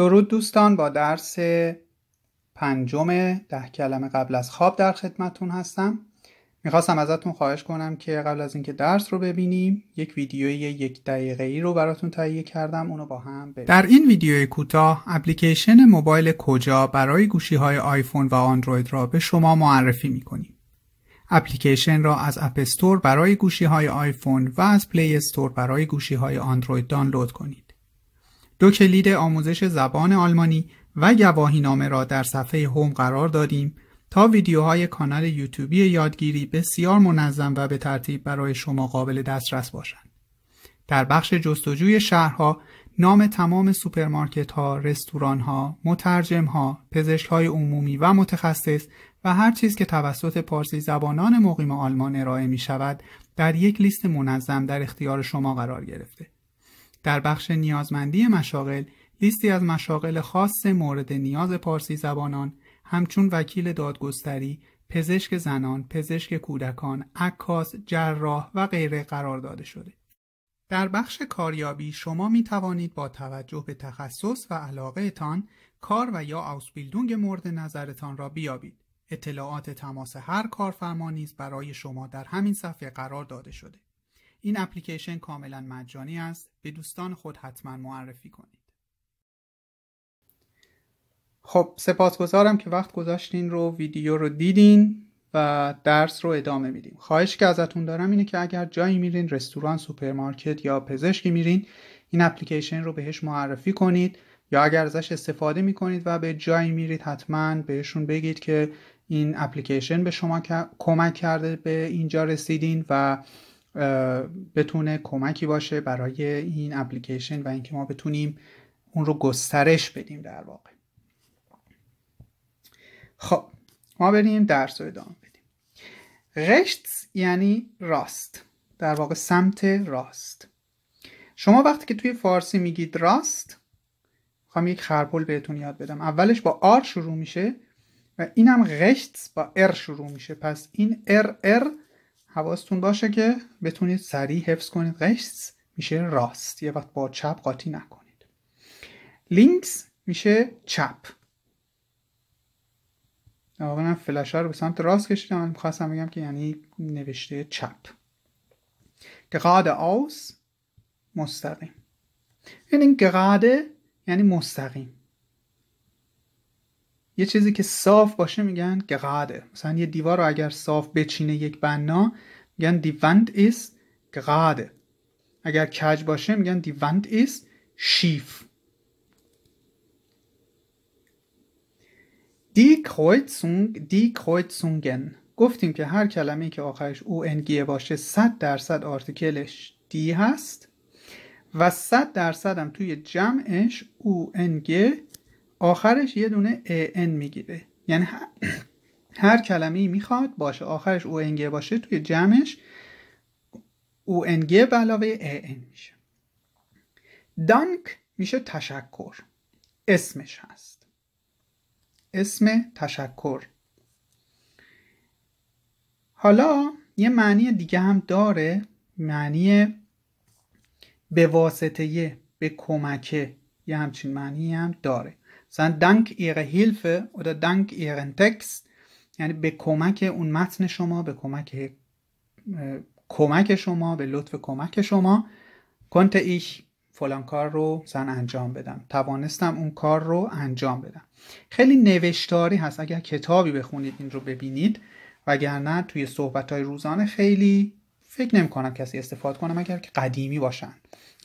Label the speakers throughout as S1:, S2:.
S1: درود دوستان با درس پنجم ده کلمه قبل از خواب در خدمتون هستم میخواستم ازتون خواهش کنم که قبل از اینکه درس رو ببینیم یک ویدیوی یک دقیقه ای رو براتون تهیه کردم اونو با هم ببینیم در این ویدیوی کوتاه اپلیکیشن موبایل کجا برای گوشی های آیفون و آندروید را به شما معرفی میکنیم اپلیکیشن را از اپ برای گوشی های آیفون و از پلی استور برای گوشی های آندروید دانلود کنید دو کلید آموزش زبان آلمانی و گواهی نامه را در صفحه هوم قرار دادیم تا ویدیوهای کانال یوتیوبی یادگیری بسیار منظم و به ترتیب برای شما قابل دسترس باشند. در بخش جستجوی شهرها نام تمام سوپرمارکت ها، رستوران ها، مترجم ها، پزشک های عمومی و متخصص و هر چیز که توسط پارسی زبانان مقیم آلمان ارائه می شود در یک لیست منظم در اختیار شما قرار گرفته. در بخش نیازمندی مشاغل لیستی از مشاغل خاص مورد نیاز پارسی زبانان همچون وکیل دادگستری، پزشک زنان، پزشک کودکان، عکاس، جراح و غیره قرار داده شده. در بخش کاریابی شما می توانید با توجه به تخصص و علاقه تان کار و یا آوسبیلدونگ مورد نظرتان را بیابید. اطلاعات تماس هر کارفرما نیز برای شما در همین صفحه قرار داده شده. این اپلیکیشن کاملا مجانی است به دوستان خود حتما معرفی کنید خب سپاسگزارم که وقت گذاشتین رو ویدیو رو دیدین و درس رو ادامه میدیم خواهش که ازتون دارم اینه که اگر جایی میرین رستوران سوپرمارکت یا پزشکی میرین این اپلیکیشن رو بهش معرفی کنید یا اگر ازش استفاده میکنید و به جایی میرید حتما بهشون بگید که این اپلیکیشن به شما کمک کرده به اینجا رسیدین و بتونه کمکی باشه برای این اپلیکیشن و اینکه ما بتونیم اون رو گسترش بدیم در واقع خب ما بریم درس رو ادامه بدیم رشت یعنی راست در واقع سمت راست شما وقتی که توی فارسی میگید راست میخوام یک خرپل بهتون یاد بدم اولش با آر شروع میشه و اینم غشت با ار شروع میشه پس این ار ار حواستون باشه که بتونید سریع حفظ کنید قشت میشه راست یه وقت با چپ قاطی نکنید لینکس میشه چپ واقعا من رو به سمت راست کشیدم من میخواستم بگم که یعنی نوشته چپ gerade aus مستقیم یعنی gerade یعنی مستقیم یه چیزی که صاف باشه میگن gerade مثلا یه دیوار رو اگر صاف بچینه یک بنا میگن دی وند ist اگر کج باشه میگن دی وند شیف. شیف دی Kreuzung دی گفتیم که هر کلمه که آخرش او انگیه باشه 100 درصد آرتیکلش دی هست و 100 درصد هم توی جمعش او آخرش یه دونه ان میگیره یعنی هر کلمه ای میخواد باشه آخرش انگه باشه توی جمعش اونگه به علاوه AN میشه دانک میشه تشکر اسمش هست اسم تشکر حالا یه معنی دیگه هم داره معنی به واسطه به کمکه یه همچین معنی هم داره مثلا دنک ایره هیلفه oder dank ihren یعنی به کمک اون متن شما به کمک کمک شما به لطف کمک شما کنت ایش فلان کار رو زن انجام بدم توانستم اون کار رو انجام بدم خیلی نوشتاری هست اگر کتابی بخونید این رو ببینید وگرنه توی صحبت های روزانه خیلی فکر نمی کنم کسی استفاده کنم اگر که قدیمی باشن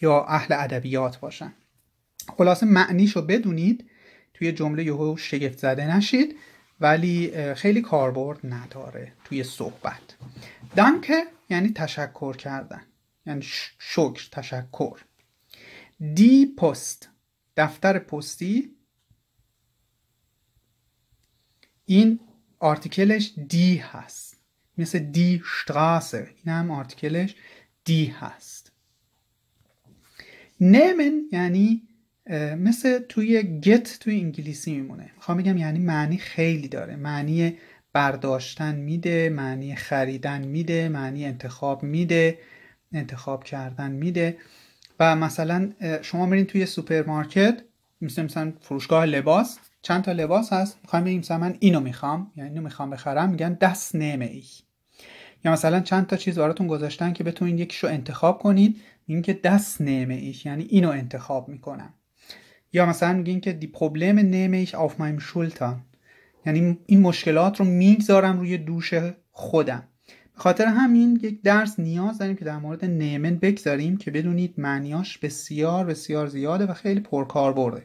S1: یا اهل ادبیات باشن خلاصه معنیش رو بدونید توی جمله یهو شگفت زده نشید ولی خیلی کاربرد نداره توی صحبت دانکه یعنی تشکر کردن یعنی شکر تشکر دی پست دفتر پستی این آرتیکلش دی هست مثل دی شتراسه این هم آرتیکلش دی هست نمن یعنی مثل توی گت توی انگلیسی میمونه میخوام بگم یعنی معنی خیلی داره معنی برداشتن میده معنی خریدن میده معنی انتخاب میده انتخاب کردن میده و مثلا شما میرین توی سوپرمارکت مثل مثلا فروشگاه لباس چند تا لباس هست میخوام بگیم مثلا من اینو میخوام یعنی اینو میخوام بخرم میگن دست نمه ای یا مثلا چند تا چیز براتون گذاشتن که بتونین یکیشو انتخاب کنید میگن که دست نمه ای یعنی اینو انتخاب میکنم یا مثلا میگین که دی پروبلم نمه آف مایم شولتان یعنی این مشکلات رو میگذارم روی دوش خودم به خاطر همین یک درس نیاز داریم که در مورد نیمن بگذاریم که بدونید معنیاش بسیار بسیار زیاده و خیلی پرکار برده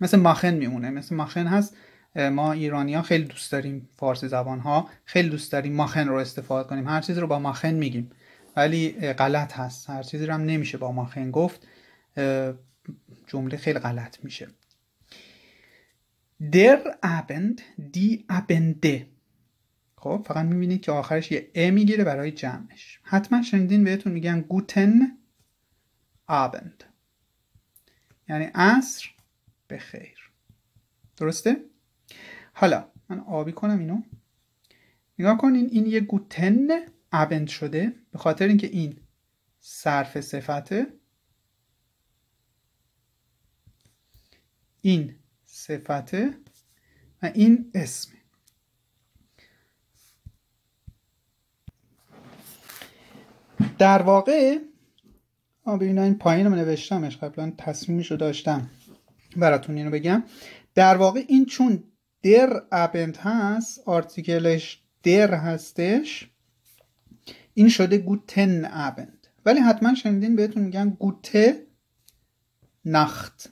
S1: مثل ماخن میمونه مثل ماخن هست ما ایرانی ها خیلی دوست داریم فارسی زبان ها خیلی دوست داریم ماخن رو استفاده کنیم هر چیزی رو با ماخن میگیم ولی غلط هست هر چیزی رو هم نمیشه با ماخن گفت جمله خیلی غلط میشه در ابند دی ابنده خب فقط میبینید که آخرش یه ا میگیره برای جمعش حتما شنیدین بهتون میگن گوتن ابند یعنی عصر به خیر درسته حالا من آبی کنم اینو نگاه کنین این یه گوتن ابند شده به خاطر اینکه این صرف صفته این صفته و این اسم. در واقع آه ببینید این پایین رو نوشتمش قبلا تصمیمش رو داشتم براتون اینو بگم در واقع این چون در ابنت هست آرتیکلش در هستش این شده گوتن ابند ولی حتما شنیدین بهتون میگن گوته نخت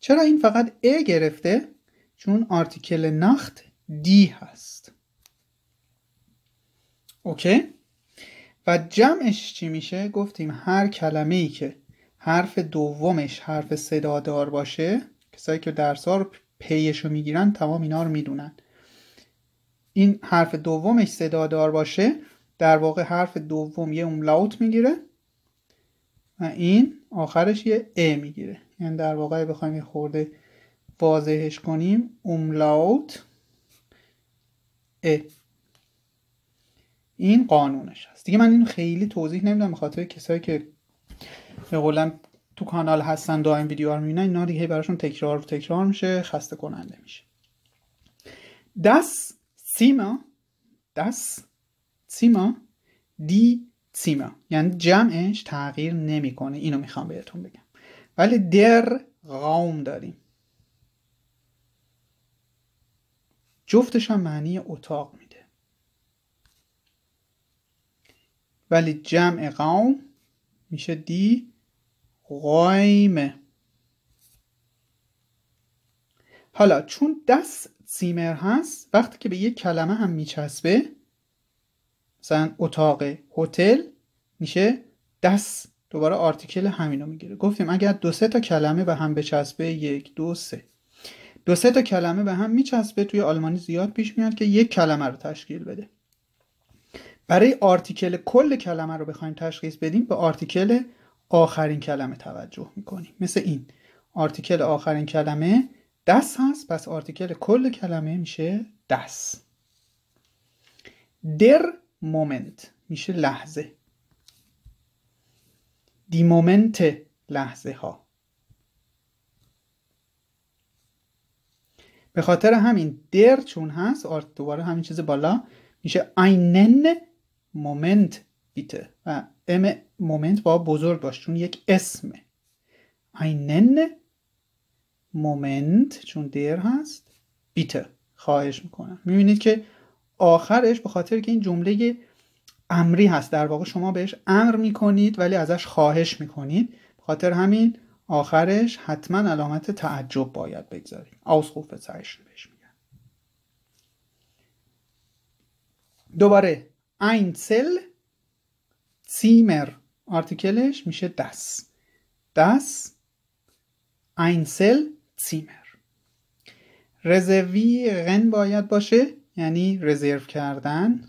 S1: چرا این فقط ا گرفته؟ چون آرتیکل نخت دی هست اوکی؟ و جمعش چی میشه؟ گفتیم هر کلمه ای که حرف دومش حرف صدادار باشه کسایی که درس رو پیش میگیرن تمام اینا رو میدونن این حرف دومش صدادار باشه در واقع حرف دوم یه اوملاوت میگیره و این آخرش یه ا میگیره یعنی در واقع بخوایم یه خورده واضحش کنیم املاوت ا این قانونش هست دیگه من اینو خیلی توضیح نمیدم خاطر کسایی که به تو کانال هستن دائم ویدیو رو میبینن اینا دیگه براشون تکرار و تکرار میشه خسته کننده میشه دس سیما دس سیما دی سیما یعنی جمعش تغییر نمیکنه اینو میخوام بهتون بگم ولی در قام داریم جفتش هم معنی اتاق میده ولی جمع قوم میشه دی قایمه حالا چون دست سیمر هست وقتی که به یک کلمه هم میچسبه مثلا اتاق هتل میشه دست دوباره آرتیکل همینو میگیره گفتیم اگر دو سه تا کلمه به هم بچسبه یک دو سه دو سه تا کلمه به هم میچسبه توی آلمانی زیاد پیش میاد که یک کلمه رو تشکیل بده برای آرتیکل کل کلمه رو بخوایم تشخیص بدیم به آرتیکل آخرین کلمه توجه میکنیم مثل این آرتیکل آخرین کلمه دست هست پس آرتیکل کل کلمه میشه دست در مومنت میشه لحظه دی مومنت لحظه ها به خاطر همین در چون هست آرت دوباره همین چیز بالا میشه اینن مومنت بیته و ام مومنت با بزرگ باش چون یک اسمه اینن مومنت چون در هست بیته خواهش میکنم میبینید که آخرش به خاطر که این جمله امری هست در واقع شما بهش امر میکنید ولی ازش خواهش میکنید خاطر همین آخرش حتما علامت تعجب باید بگذارید آسخوف سرش بهش میگن دوباره اینسل سیمر آرتیکلش میشه دس دس اینسل سیمر رزروی غن باید باشه یعنی رزرو کردن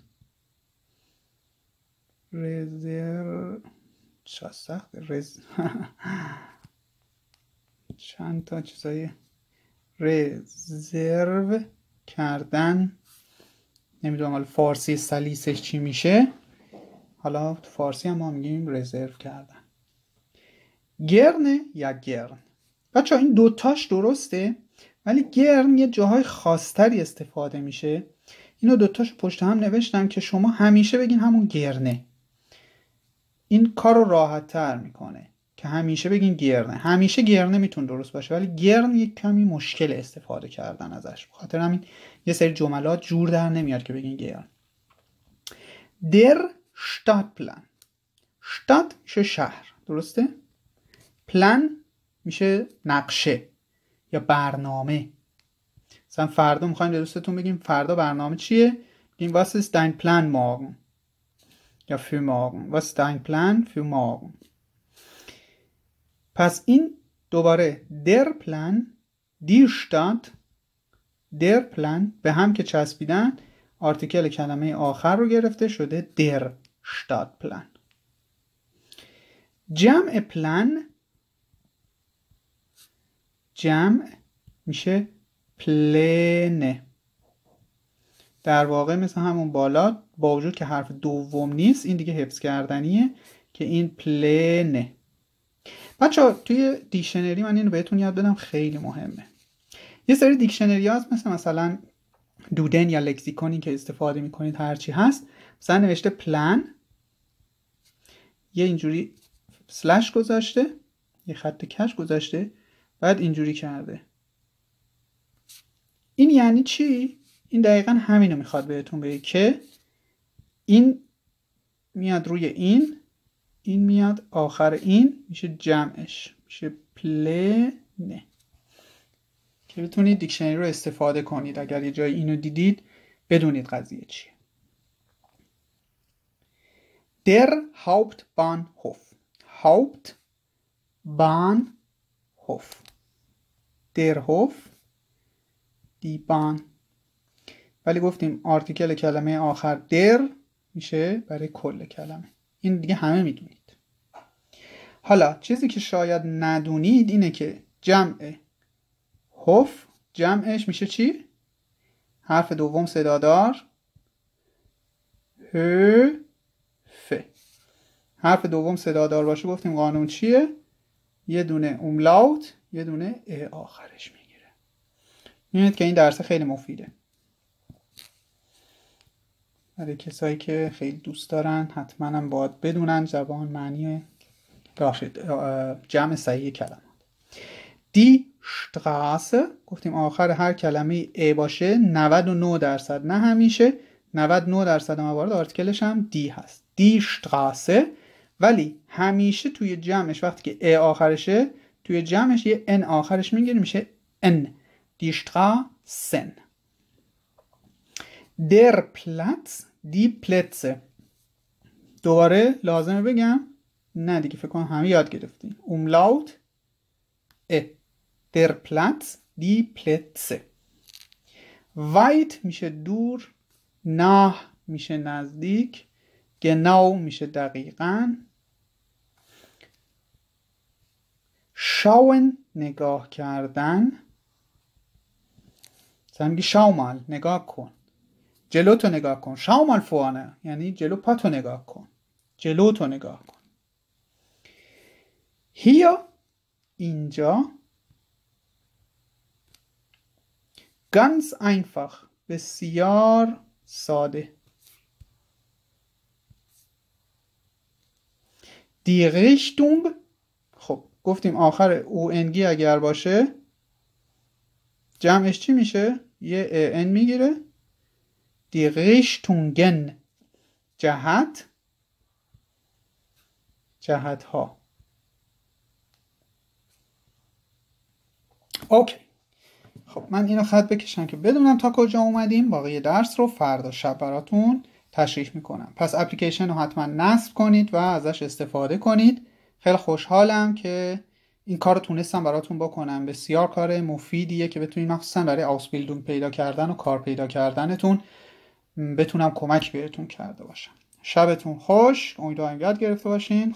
S1: رزر چه سخت رز چند تا چیزای رزرو کردن نمیدونم حالا فارسی سلیسش چی میشه حالا تو فارسی هم ما میگیم رزرو کردن گرن یا گرن بچه این دوتاش درسته ولی گرن یه جاهای خاصتری استفاده میشه اینو دوتاش پشت هم نوشتم که شما همیشه بگین همون گرنه این کار رو راحت تر میکنه که همیشه بگین گرنه همیشه گرنه میتون درست باشه ولی گرن یک کمی مشکل استفاده کردن ازش بخاطر همین یه سری جملات جور در نمیاد که بگین گرن در شتاد پلن شتاد میشه شهر درسته؟ پلن میشه نقشه یا برنامه مثلا فردا میخوایم به دوستتون بگیم فردا برنامه چیه؟ این واسه دین پلن ما؟ یا für morgen was dein Plan für پس این دوباره در پلان دی شتات در پلان به هم که چسبیدن آرتیکل کلمه آخر رو گرفته شده در شتات پلان جمع پلان جمع میشه پلنه در واقع مثل همون بالا با وجود که حرف دوم نیست این دیگه حفظ کردنیه که این پلنه بچه توی دیکشنری من اینو بهتون یاد بدم خیلی مهمه یه سری دیکشنری هست مثل مثلا دودن یا لکسیکونی که استفاده میکنید هرچی هست مثلا نوشته پلن یه اینجوری سلش گذاشته یه خط کش گذاشته بعد اینجوری کرده این یعنی چی؟ این دقیقا همینو میخواد بهتون بگه که این میاد روی این این میاد آخر این میشه جمعش میشه پلنه که بتونید دیکشنری رو استفاده کنید اگر یه جای اینو دیدید بدونید قضیه چیه در بان بان هوف در هوف دی بان ولی گفتیم آرتیکل کلمه آخر در میشه برای کل کلمه این دیگه همه میدونید حالا چیزی که شاید ندونید اینه که جمع هف جمعش میشه چی؟ حرف دوم صدادار هف. حرف دوم صدادار باشه گفتیم قانون چیه؟ یه دونه اوملاوت یه دونه ا آخرش میگیره میبینید که این درس خیلی مفیده برای کسایی که خیلی دوست دارن حتما هم باید بدونن زبان معنی جمع صحیح کلمات دی شتراسه گفتیم آخر هر کلمه ای باشه 99 درصد نه همیشه 99 درصد موارد آرتیکلش هم دی هست دی شتراسه ولی همیشه توی جمعش وقتی که ای آخرشه توی جمعش یه ان آخرش میگیره میشه ان دی شتراسن در پلاتس دی پلتسه دوباره لازمه بگم نه دیگه فکر کنم همه یاد گرفتین اوملاوت ا در دی پلتسه وایت میشه دور نه میشه نزدیک گناو میشه دقیقا شاون نگاه کردن سمگی شاومال نگاه کن جلو نگاه کن شامال فوانه یعنی جلو پاتو نگاه کن جلو تو نگاه کن هیا اینجا گنز einfach بسیار ساده دی ریشتونگ خب گفتیم آخر او انگی اگر باشه جمعش چی میشه؟ یه ان میگیره Die Richtungen جهت جهت ها اوکی خب من اینو خط بکشم که بدونم تا کجا اومدیم باقی درس رو فردا شب براتون تشریح میکنم پس اپلیکیشن رو حتما نصب کنید و ازش استفاده کنید خیلی خوشحالم که این کار رو تونستم براتون بکنم بسیار کار مفیدیه که بتونید مخصوصا برای آوسبیلدون پیدا کردن و کار پیدا کردنتون بتونم کمک بهتون کرده باشم شبتون خوش امیدوارم یاد گرفته باشین